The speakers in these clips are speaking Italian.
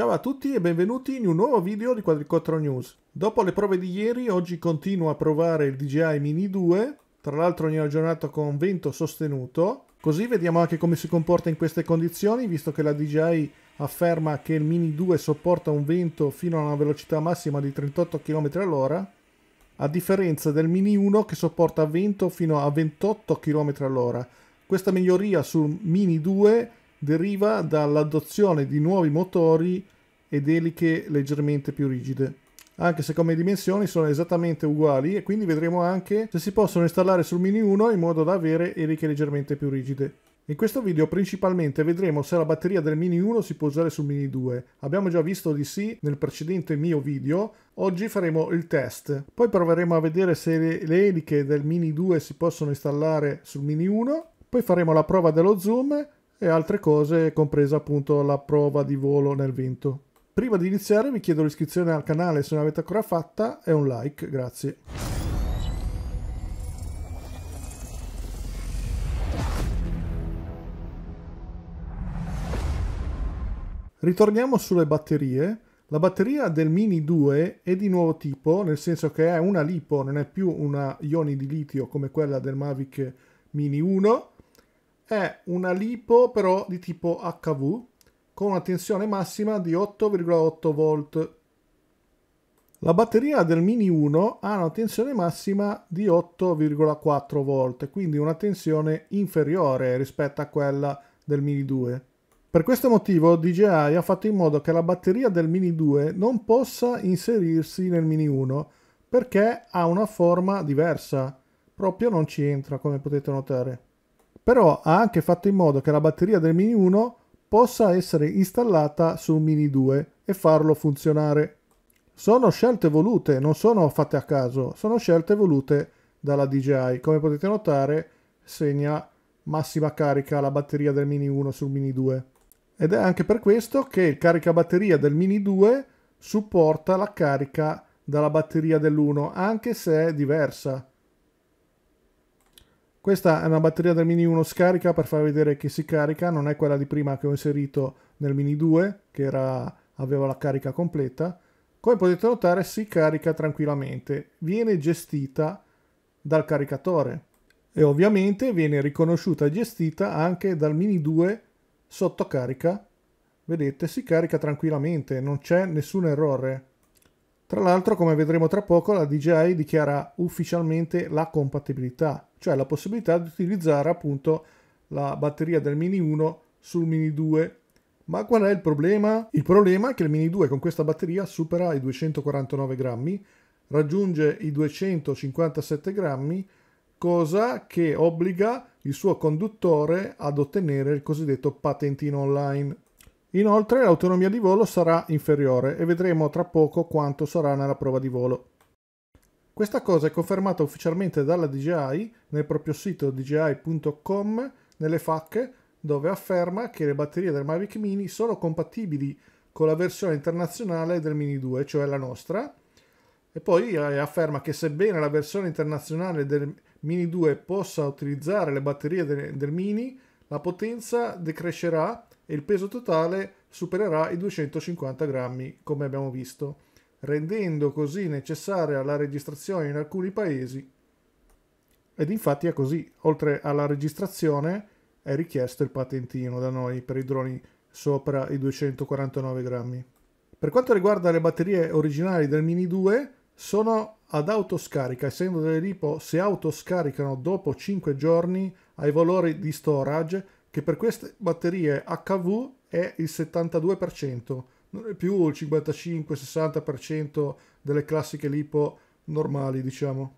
Ciao a tutti e benvenuti in un nuovo video di Quadricottero News. Dopo le prove di ieri, oggi continuo a provare il DJI Mini 2, tra l'altro ne ho aggiornato con vento sostenuto, così vediamo anche come si comporta in queste condizioni, visto che la DJI afferma che il Mini 2 sopporta un vento fino a una velocità massima di 38 km all'ora, a differenza del Mini 1 che sopporta vento fino a 28 km all'ora. Questa miglioria sul Mini 2 deriva dall'adozione di nuovi motori ed eliche leggermente più rigide anche se come dimensioni sono esattamente uguali e quindi vedremo anche se si possono installare sul Mini 1 in modo da avere eliche leggermente più rigide. In questo video principalmente vedremo se la batteria del Mini 1 si può usare sul Mini 2. Abbiamo già visto di sì nel precedente mio video, oggi faremo il test. Poi proveremo a vedere se le eliche del Mini 2 si possono installare sul Mini 1, poi faremo la prova dello zoom e altre cose, compresa appunto la prova di volo nel vento. Prima di iniziare vi chiedo l'iscrizione al canale se non l'avete ancora fatta e un like, grazie. Ritorniamo sulle batterie. La batteria del Mini 2 è di nuovo tipo, nel senso che è una lipo, non è più una ioni di litio come quella del Mavic Mini 1, è una lipo però di tipo HV con una tensione massima di 8,8 V. La batteria del Mini 1 ha una tensione massima di 8,4 V, quindi una tensione inferiore rispetto a quella del Mini 2. Per questo motivo DJI ha fatto in modo che la batteria del Mini 2 non possa inserirsi nel Mini 1 perché ha una forma diversa, proprio non ci entra come potete notare però ha anche fatto in modo che la batteria del Mini 1 possa essere installata su un Mini 2 e farlo funzionare. Sono scelte volute, non sono fatte a caso, sono scelte volute dalla DJI. Come potete notare segna massima carica la batteria del Mini 1 sul Mini 2. Ed è anche per questo che il caricabatteria del Mini 2 supporta la carica dalla batteria dell'1, anche se è diversa. Questa è una batteria del Mini 1 scarica per far vedere che si carica, non è quella di prima che ho inserito nel Mini 2 che era, aveva la carica completa. Come potete notare si carica tranquillamente, viene gestita dal caricatore e ovviamente viene riconosciuta e gestita anche dal Mini 2 sotto carica. Vedete si carica tranquillamente, non c'è nessun errore. Tra l'altro come vedremo tra poco la DJI dichiara ufficialmente la compatibilità cioè la possibilità di utilizzare appunto la batteria del Mini 1 sul Mini 2. Ma qual è il problema? Il problema è che il Mini 2 con questa batteria supera i 249 grammi, raggiunge i 257 grammi, cosa che obbliga il suo conduttore ad ottenere il cosiddetto patentino online. Inoltre l'autonomia di volo sarà inferiore e vedremo tra poco quanto sarà nella prova di volo. Questa cosa è confermata ufficialmente dalla DJI nel proprio sito dji.com nelle facche dove afferma che le batterie del Mavic Mini sono compatibili con la versione internazionale del Mini 2, cioè la nostra, e poi eh, afferma che sebbene la versione internazionale del Mini 2 possa utilizzare le batterie de- del Mini, la potenza decrescerà e il peso totale supererà i 250 grammi, come abbiamo visto rendendo così necessaria la registrazione in alcuni paesi. Ed infatti è così, oltre alla registrazione è richiesto il patentino da noi per i droni sopra i 249 grammi. Per quanto riguarda le batterie originali del Mini 2, sono ad autoscarica, essendo delle lipo si autoscaricano dopo 5 giorni ai valori di storage, che per queste batterie HV è il 72%, non è più il 55-60% delle classiche lipo normali, diciamo.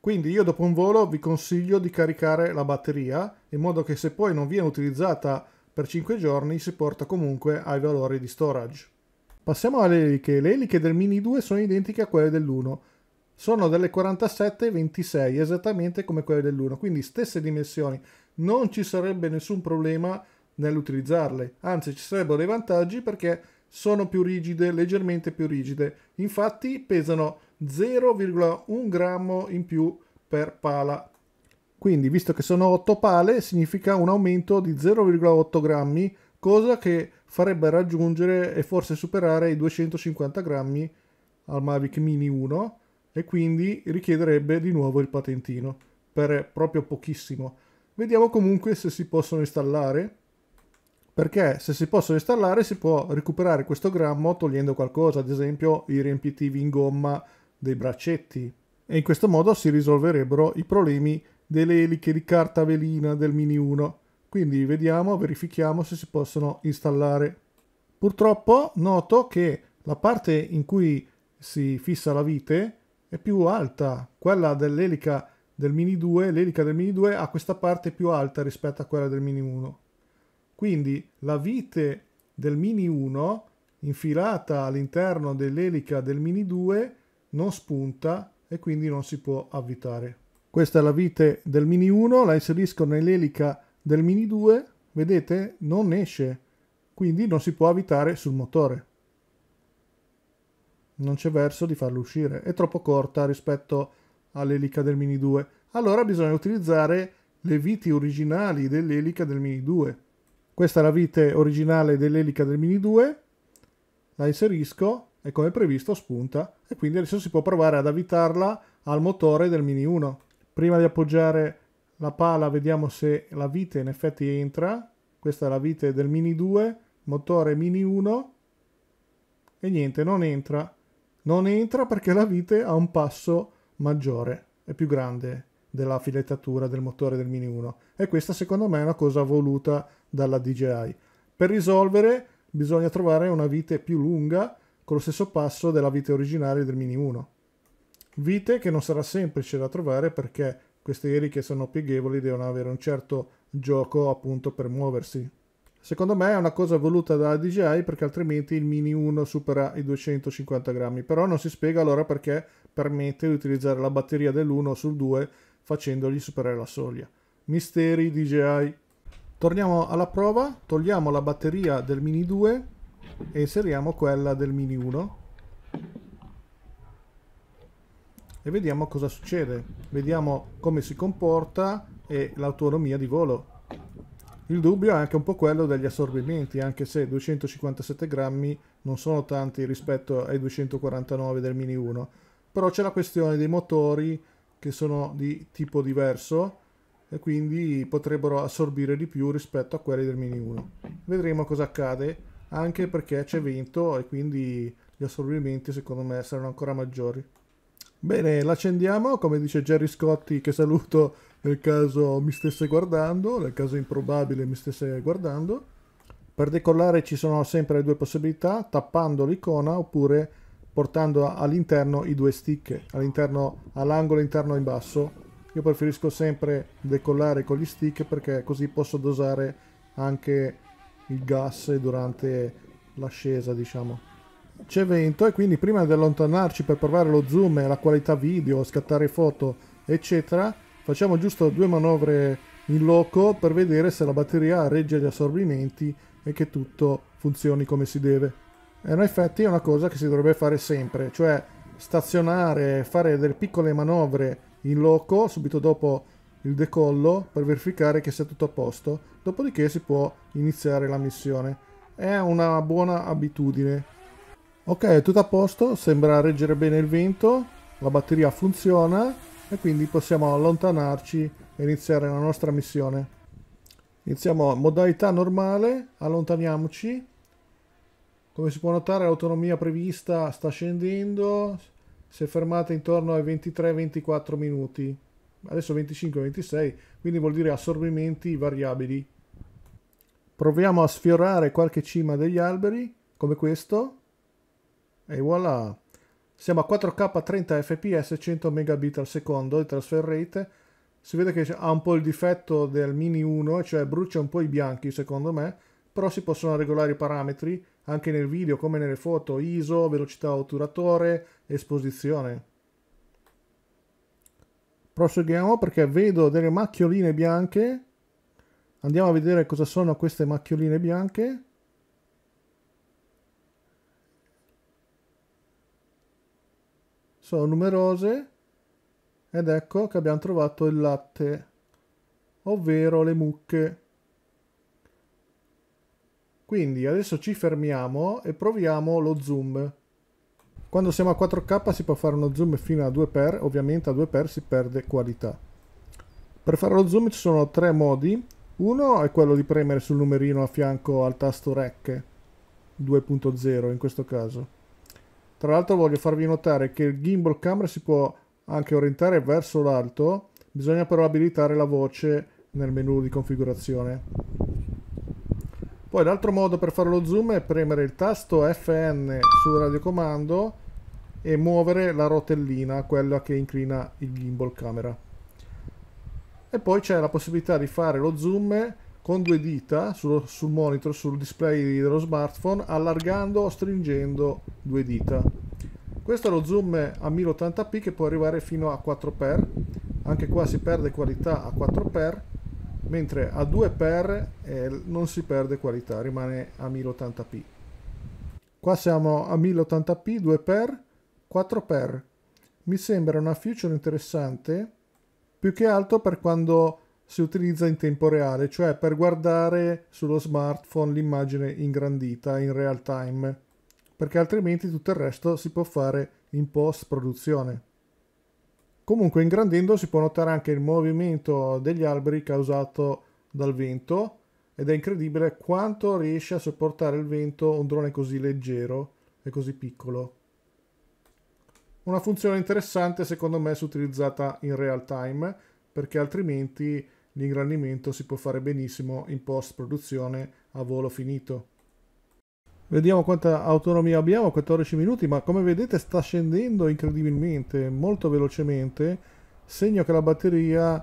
Quindi io dopo un volo vi consiglio di caricare la batteria in modo che se poi non viene utilizzata per 5 giorni si porta comunque ai valori di storage. Passiamo alle eliche. Le eliche del Mini 2 sono identiche a quelle dell'1. Sono delle 47-26, esattamente come quelle dell'1, quindi stesse dimensioni. Non ci sarebbe nessun problema nell'utilizzarle, anzi ci sarebbero dei vantaggi perché sono più rigide, leggermente più rigide, infatti pesano 0,1 grammo in più per pala. Quindi, visto che sono 8 pale, significa un aumento di 0,8 grammi, cosa che farebbe raggiungere e forse superare i 250 grammi al Mavic Mini 1 e quindi richiederebbe di nuovo il patentino per proprio pochissimo. Vediamo comunque se si possono installare perché se si possono installare si può recuperare questo grammo togliendo qualcosa, ad esempio i riempitivi in gomma dei braccetti e in questo modo si risolverebbero i problemi delle eliche di carta velina del Mini 1. Quindi vediamo, verifichiamo se si possono installare. Purtroppo noto che la parte in cui si fissa la vite è più alta, quella dell'elica del Mini 2, l'elica del Mini 2 ha questa parte più alta rispetto a quella del Mini 1. Quindi la vite del Mini 1 infilata all'interno dell'elica del Mini 2 non spunta e quindi non si può avvitare. Questa è la vite del Mini 1, la inserisco nell'elica del Mini 2, vedete non esce, quindi non si può avvitare sul motore. Non c'è verso di farlo uscire, è troppo corta rispetto all'elica del Mini 2. Allora bisogna utilizzare le viti originali dell'elica del Mini 2. Questa è la vite originale dell'elica del Mini 2, la inserisco e come previsto spunta e quindi adesso si può provare ad avvitarla al motore del Mini 1. Prima di appoggiare la pala vediamo se la vite in effetti entra, questa è la vite del Mini 2, motore Mini 1 e niente, non entra. Non entra perché la vite ha un passo maggiore, è più grande della filettatura del motore del Mini 1 e questa secondo me è una cosa voluta dalla DJI. Per risolvere bisogna trovare una vite più lunga con lo stesso passo della vite originaria del Mini 1. Vite che non sarà semplice da trovare perché queste eriche sono pieghevoli devono avere un certo gioco appunto per muoversi. Secondo me è una cosa voluta dalla DJI perché altrimenti il Mini 1 supera i 250 grammi, però non si spiega allora perché permette di utilizzare la batteria dell'1 sul 2 facendogli superare la soglia. Misteri DJI Torniamo alla prova, togliamo la batteria del Mini 2 e inseriamo quella del Mini 1. E vediamo cosa succede. Vediamo come si comporta e l'autonomia di volo. Il dubbio è anche un po' quello degli assorbimenti, anche se 257 grammi non sono tanti rispetto ai 249 del Mini 1. Però c'è la questione dei motori che sono di tipo diverso e quindi potrebbero assorbire di più rispetto a quelli del mini 1. Vedremo cosa accade anche perché c'è vento e quindi gli assorbimenti secondo me saranno ancora maggiori. Bene, l'accendiamo, come dice Jerry Scotti che saluto nel caso mi stesse guardando, nel caso improbabile mi stesse guardando. Per decollare ci sono sempre le due possibilità, tappando l'icona oppure portando all'interno i due stick, all'angolo interno in basso io preferisco sempre decollare con gli stick perché così posso dosare anche il gas durante l'ascesa, diciamo. C'è vento e quindi prima di allontanarci per provare lo zoom la qualità video, scattare foto, eccetera, facciamo giusto due manovre in loco per vedere se la batteria regge gli assorbimenti e che tutto funzioni come si deve. E in effetti è una cosa che si dovrebbe fare sempre, cioè stazionare, fare delle piccole manovre in loco subito dopo il decollo per verificare che sia tutto a posto, dopodiché si può iniziare la missione. È una buona abitudine. Ok, tutto a posto, sembra reggere bene il vento, la batteria funziona e quindi possiamo allontanarci e iniziare la nostra missione. Iniziamo modalità normale, allontaniamoci. Come si può notare l'autonomia prevista sta scendendo, si è fermata intorno ai 23-24 minuti, adesso 25-26, quindi vuol dire assorbimenti variabili. Proviamo a sfiorare qualche cima degli alberi, come questo, e voilà! Siamo a 4K 30 fps 100 megabit al secondo di transfer rate, si vede che ha un po' il difetto del Mini 1, cioè brucia un po' i bianchi secondo me, però si possono regolare i parametri anche nel video come nelle foto, ISO, velocità otturatore, esposizione. Proseguiamo perché vedo delle macchioline bianche. Andiamo a vedere cosa sono queste macchioline bianche. Sono numerose ed ecco che abbiamo trovato il latte, ovvero le mucche. Quindi adesso ci fermiamo e proviamo lo zoom. Quando siamo a 4K si può fare uno zoom fino a 2x, ovviamente a 2x si perde qualità. Per fare lo zoom ci sono tre modi. Uno è quello di premere sul numerino a fianco al tasto REC 2.0 in questo caso. Tra l'altro voglio farvi notare che il gimbal camera si può anche orientare verso l'alto, bisogna però abilitare la voce nel menu di configurazione. Poi l'altro modo per fare lo zoom è premere il tasto Fn sul radiocomando e muovere la rotellina, quella che inclina il gimbal camera. E poi c'è la possibilità di fare lo zoom con due dita sul, sul monitor, sul display dello smartphone, allargando o stringendo due dita. Questo è lo zoom a 1080p che può arrivare fino a 4x, anche qua si perde qualità a 4x mentre a 2 x eh, non si perde qualità, rimane a 1080p. Qua siamo a 1080p, 2 x 4 x Mi sembra una feature interessante, più che altro per quando si utilizza in tempo reale, cioè per guardare sullo smartphone l'immagine ingrandita in real time, perché altrimenti tutto il resto si può fare in post produzione. Comunque ingrandendo si può notare anche il movimento degli alberi causato dal vento ed è incredibile quanto riesce a sopportare il vento un drone così leggero e così piccolo. Una funzione interessante secondo me se utilizzata in real time perché altrimenti l'ingrandimento si può fare benissimo in post produzione a volo finito. Vediamo quanta autonomia abbiamo, 14 minuti, ma come vedete sta scendendo incredibilmente, molto velocemente, segno che la batteria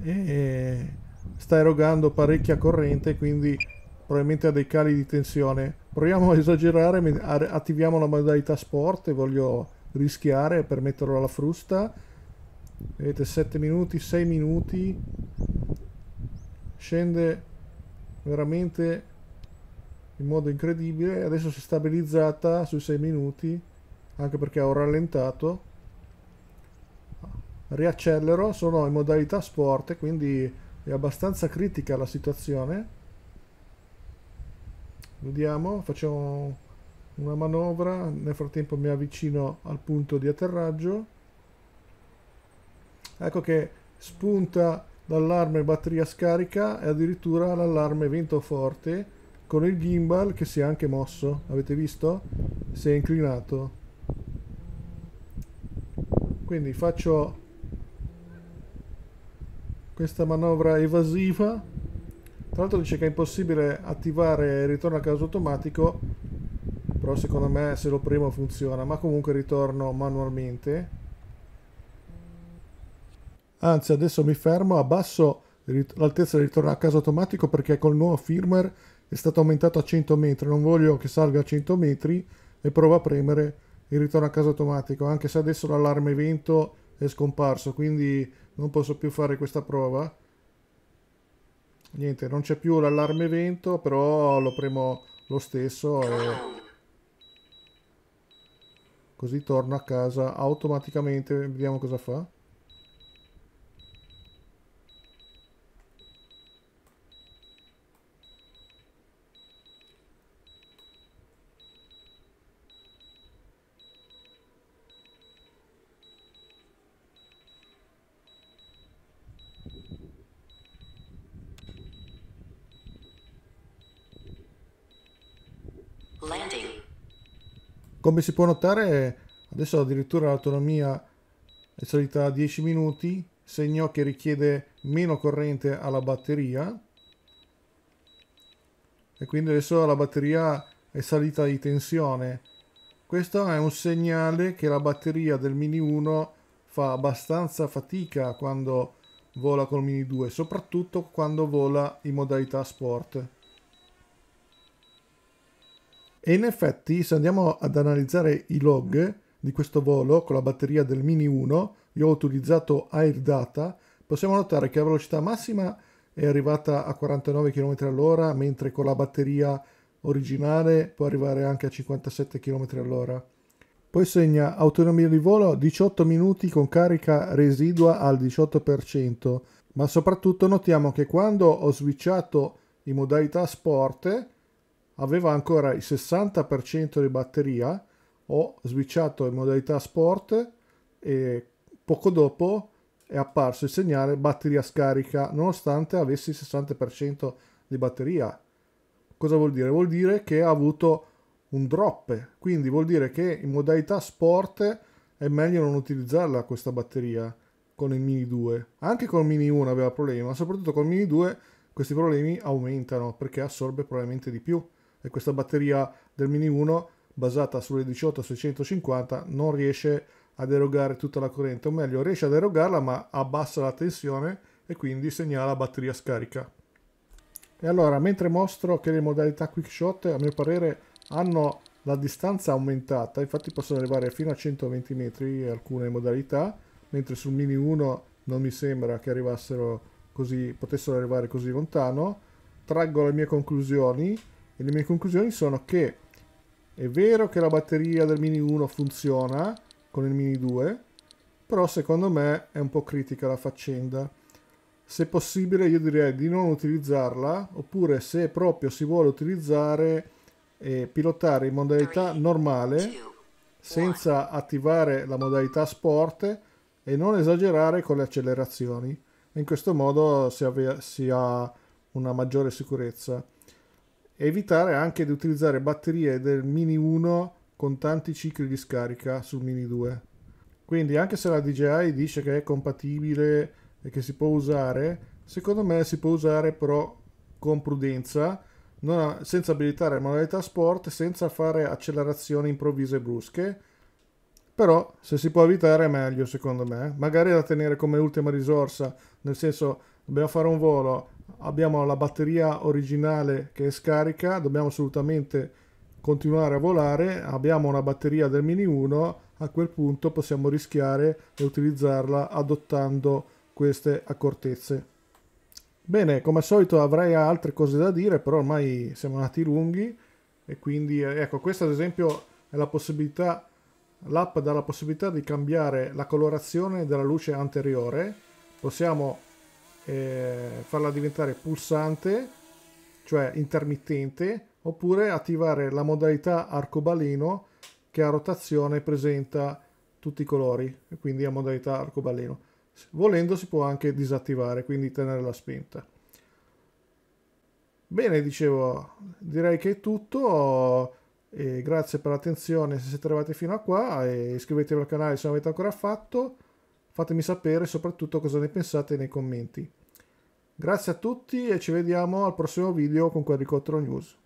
è... Eh, sta erogando parecchia corrente, quindi probabilmente ha dei cali di tensione. Proviamo a esagerare, attiviamo la modalità sport, voglio rischiare per metterlo alla frusta. Vedete 7 minuti, 6 minuti, scende veramente in modo incredibile adesso si è stabilizzata sui 6 minuti anche perché ho rallentato riaccelero sono in modalità sport quindi è abbastanza critica la situazione vediamo facciamo una manovra nel frattempo mi avvicino al punto di atterraggio ecco che spunta l'allarme batteria scarica e addirittura l'allarme vento forte con il gimbal che si è anche mosso, avete visto? Si è inclinato. Quindi faccio questa manovra evasiva. Tra l'altro dice che è impossibile attivare il ritorno a caso automatico, però secondo me se lo premo funziona, ma comunque ritorno manualmente. Anzi, adesso mi fermo, abbasso l'altezza del ritorno a caso automatico perché col nuovo firmware è stato aumentato a 100 metri, non voglio che salga a 100 metri e provo a premere il ritorno a casa automatico, anche se adesso l'allarme vento è scomparso, quindi non posso più fare questa prova. Niente, non c'è più l'allarme vento, però lo premo lo stesso e così torno a casa automaticamente, vediamo cosa fa. Come si può notare, adesso addirittura l'autonomia è salita a 10 minuti, segno che richiede meno corrente alla batteria. E quindi adesso la batteria è salita di tensione. Questo è un segnale che la batteria del Mini 1 fa abbastanza fatica quando vola col Mini 2, soprattutto quando vola in modalità sport. E in effetti, se andiamo ad analizzare i log di questo volo con la batteria del Mini 1, io ho utilizzato AirData, possiamo notare che la velocità massima è arrivata a 49 km all'ora, mentre con la batteria originale può arrivare anche a 57 km all'ora. Poi segna autonomia di volo 18 minuti con carica residua al 18%, ma soprattutto notiamo che quando ho switchato in modalità sport aveva ancora il 60% di batteria, ho switchato in modalità sport e poco dopo è apparso il segnale batteria scarica nonostante avessi il 60% di batteria. Cosa vuol dire? Vuol dire che ha avuto un drop, quindi vuol dire che in modalità sport è meglio non utilizzarla questa batteria con il Mini 2. Anche con il Mini 1 aveva problemi, ma soprattutto con il Mini 2 questi problemi aumentano perché assorbe probabilmente di più e questa batteria del Mini 1 basata sulle 18650 non riesce ad erogare tutta la corrente, o meglio riesce ad erogarla ma abbassa la tensione e quindi segnala batteria scarica. E allora, mentre mostro che le modalità quick shot a mio parere hanno la distanza aumentata, infatti possono arrivare fino a 120 metri alcune modalità, mentre sul Mini 1 non mi sembra che arrivassero così, potessero arrivare così lontano, traggo le mie conclusioni e le mie conclusioni sono che è vero che la batteria del Mini 1 funziona con il Mini 2, però secondo me è un po' critica la faccenda. Se possibile io direi di non utilizzarla, oppure se proprio si vuole utilizzare e pilotare in modalità normale senza attivare la modalità sport e non esagerare con le accelerazioni. In questo modo si, ha una maggiore sicurezza e evitare anche di utilizzare batterie del Mini 1 con tanti cicli di scarica sul Mini 2. Quindi anche se la DJI dice che è compatibile e che si può usare, secondo me si può usare però con prudenza, ha, senza abilitare modalità sport, senza fare accelerazioni improvvise e brusche, però se si può evitare è meglio secondo me, magari da tenere come ultima risorsa, nel senso dobbiamo fare un volo, abbiamo la batteria originale che è scarica, dobbiamo assolutamente continuare a volare, abbiamo una batteria del Mini 1, a quel punto possiamo rischiare e utilizzarla adottando queste accortezze. Bene, come al solito avrei altre cose da dire, però ormai siamo andati lunghi e quindi ecco, questa ad esempio è la possibilità l'app dà la possibilità di cambiare la colorazione della luce anteriore possiamo eh, farla diventare pulsante, cioè intermittente, oppure attivare la modalità arcobaleno che a rotazione presenta tutti i colori, quindi a modalità arcobaleno. Volendo si può anche disattivare, quindi tenere la spenta. Bene, dicevo, direi che è tutto. E grazie per l'attenzione se siete arrivati fino a qua. iscrivetevi al canale se non l'avete ancora fatto. Fatemi sapere soprattutto cosa ne pensate nei commenti. Grazie a tutti e ci vediamo al prossimo video con Quadricotto News.